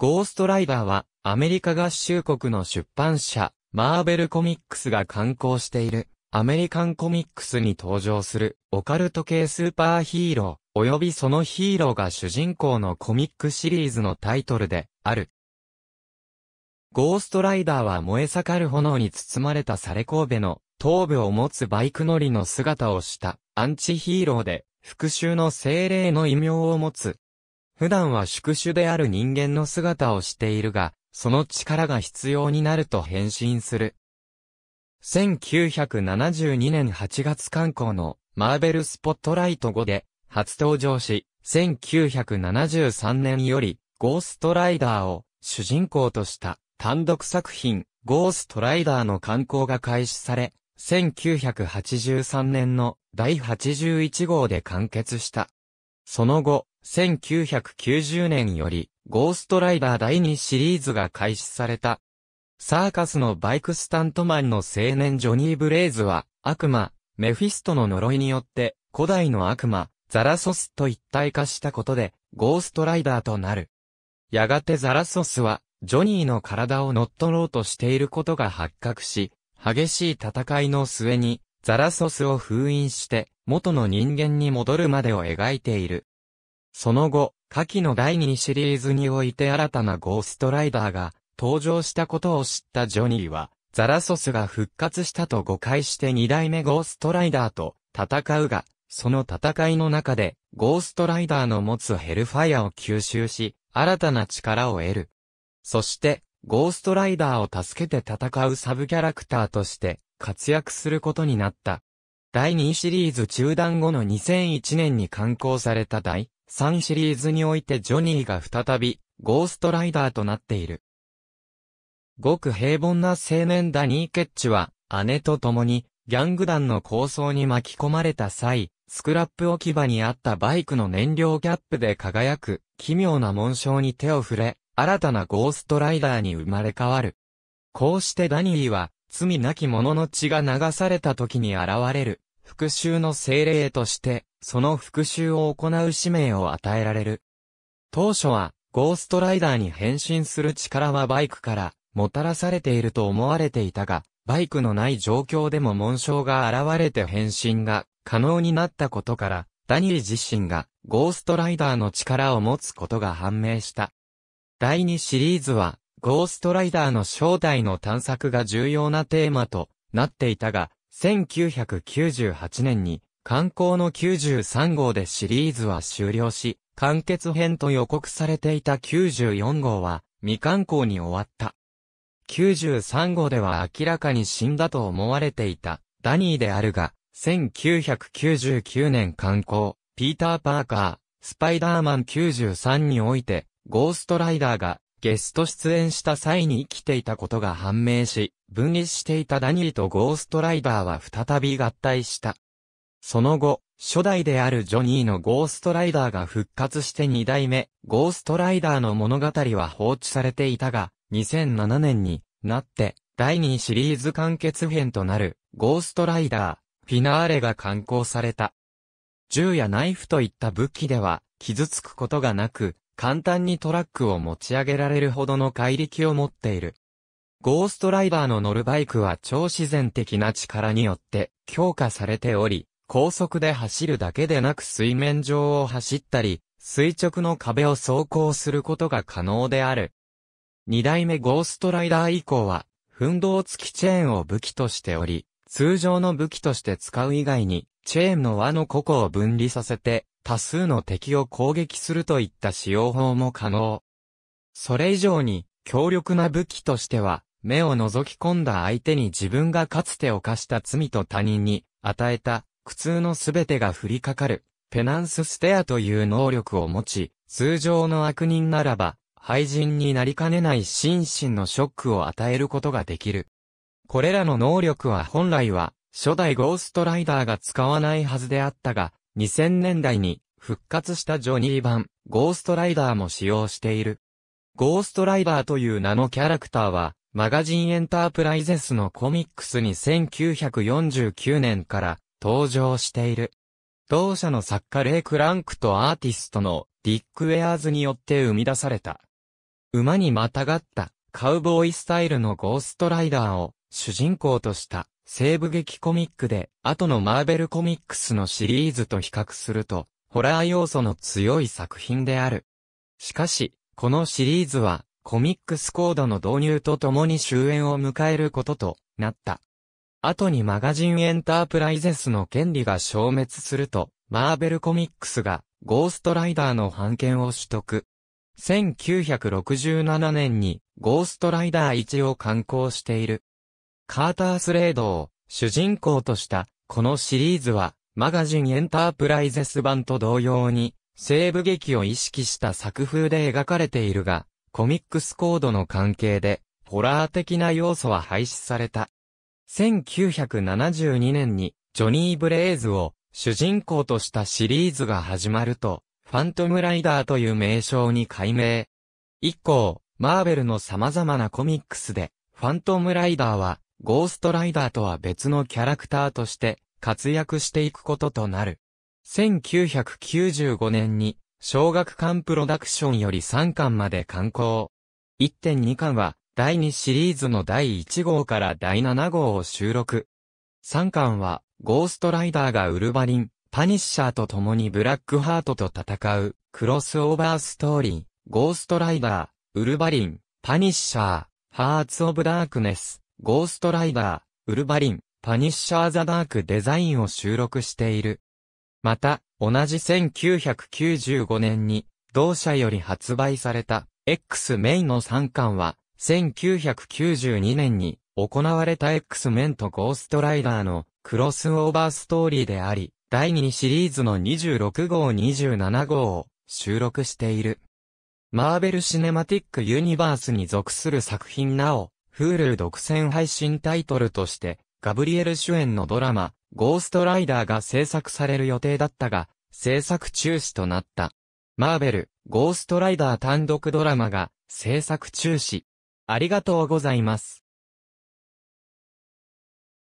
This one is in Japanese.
ゴーストライダーは、アメリカ合衆国の出版社、マーベルコミックスが刊行している、アメリカンコミックスに登場する、オカルト系スーパーヒーロー、及びそのヒーローが主人公のコミックシリーズのタイトルで、ある。ゴーストライダーは燃え盛る炎に包まれたサレ神戸の頭部を持つバイク乗りの姿をしたアンチヒーローで復讐の精霊の異名を持つ普段は宿主である人間の姿をしているが、その力が必要になると変身する。1972年8月刊行のマーベルスポットライト5で初登場し、1973年よりゴーストライダーを主人公とした単独作品ゴーストライダーの刊行が開始され、1983年の第81号で完結した。その後、1990年より、ゴーストライダー第2シリーズが開始された。サーカスのバイクスタントマンの青年ジョニー・ブレイズは、悪魔、メフィストの呪いによって、古代の悪魔、ザラソスと一体化したことで、ゴーストライダーとなる。やがてザラソスは、ジョニーの体を乗っ取ろうとしていることが発覚し、激しい戦いの末に、ザラソスを封印して、元の人間に戻るまでを描いている。その後、下記の第2シリーズにおいて新たなゴーストライダーが登場したことを知ったジョニーは、ザラソスが復活したと誤解して2代目ゴーストライダーと戦うが、その戦いの中で、ゴーストライダーの持つヘルファイアを吸収し、新たな力を得る。そして、ゴーストライダーを助けて戦うサブキャラクターとして活躍することになった。第2シリーズ中断後の2001年に刊行された第3シリーズにおいてジョニーが再びゴーストライダーとなっている。ごく平凡な青年ダニー・ケッチは姉と共にギャング団の抗争に巻き込まれた際、スクラップ置き場にあったバイクの燃料キャップで輝く奇妙な紋章に手を触れ、新たなゴーストライダーに生まれ変わる。こうしてダニーは罪なき者の血が流された時に現れる復讐の精霊として、その復讐を行う使命を与えられる。当初は、ゴーストライダーに変身する力はバイクから、もたらされていると思われていたが、バイクのない状況でも紋章が現れて変身が可能になったことから、ダニー自身がゴーストライダーの力を持つことが判明した。第2シリーズは、ゴーストライダーの正体の探索が重要なテーマとなっていたが、1998年に、観光の93号でシリーズは終了し、完結編と予告されていた94号は、未観光に終わった。93号では明らかに死んだと思われていた、ダニーであるが、1999年観光、ピーター・パーカー、スパイダーマン93において、ゴーストライダーがゲスト出演した際に生きていたことが判明し、分離していたダニーとゴーストライダーは再び合体した。その後、初代であるジョニーのゴーストライダーが復活して2代目、ゴーストライダーの物語は放置されていたが、2007年になって、第2シリーズ完結編となる、ゴーストライダー、フィナーレが刊行された。銃やナイフといった武器では、傷つくことがなく、簡単にトラックを持ち上げられるほどの怪力を持っている。ゴーストライダーの乗るバイクは超自然的な力によって強化されており、高速で走るだけでなく水面上を走ったり、垂直の壁を走行することが可能である。二代目ゴーストライダー以降は、奮動付きチェーンを武器としており、通常の武器として使う以外に、チェーンの輪の個々を分離させて、多数の敵を攻撃するといった使用法も可能。それ以上に、強力な武器としては、目を覗き込んだ相手に自分がかつて犯した罪と他人に与えた苦痛のすべてが降りかかるペナンスステアという能力を持ち、通常の悪人ならば、廃人になりかねない心身のショックを与えることができる。これらの能力は本来は、初代ゴーストライダーが使わないはずであったが、2000年代に復活したジョニー版、ゴーストライダーも使用している。ゴーストライダーという名のキャラクターは、マガジンエンタープライゼスのコミックスに1949年から登場している。同社の作家レイ・クランクとアーティストのディック・ウェアーズによって生み出された。馬にまたがったカウボーイスタイルのゴーストライダーを主人公とした西部劇コミックで後のマーベルコミックスのシリーズと比較するとホラー要素の強い作品である。しかし、このシリーズはコミックスコードの導入とともに終焉を迎えることとなった。後にマガジンエンタープライゼスの権利が消滅すると、マーベルコミックスがゴーストライダーの版権を取得。1967年にゴーストライダー1を刊行している。カーター・スレードを主人公としたこのシリーズはマガジンエンタープライゼス版と同様に西部劇を意識した作風で描かれているが、コミックスコードの関係で、ホラー的な要素は廃止された。1972年に、ジョニー・ブレイズを主人公としたシリーズが始まると、ファントムライダーという名称に改名。以降、マーベルの様々なコミックスで、ファントムライダーは、ゴーストライダーとは別のキャラクターとして活躍していくこととなる。1995年に小学館プロダクションより3巻まで刊行。1.2巻は、第2シリーズの第1号から第7号を収録。3巻は、ゴーストライダーがウルバリン、パニッシャーと共にブラックハートと戦う、クロスオーバーストーリー、ゴーストライダー、ウルバリン、パニッシャー、ハーツオブダークネス、ゴーストライダー、ウルバリン、パニッシャーザダークデザインを収録している。また、同じ1995年に、同社より発売された X メインの3巻は、1992年に行われた X メンとゴーストライダーのクロスオーバーストーリーであり、第2シリーズの26号27号を収録している。マーベル・シネマティック・ユニバースに属する作品なお、Hulu 独占配信タイトルとして、ガブリエル主演のドラマ、ゴーストライダーが制作される予定だったが、制作中止となった。マーベル、ゴーストライダー単独ドラマが制作中止。ありがとうございます。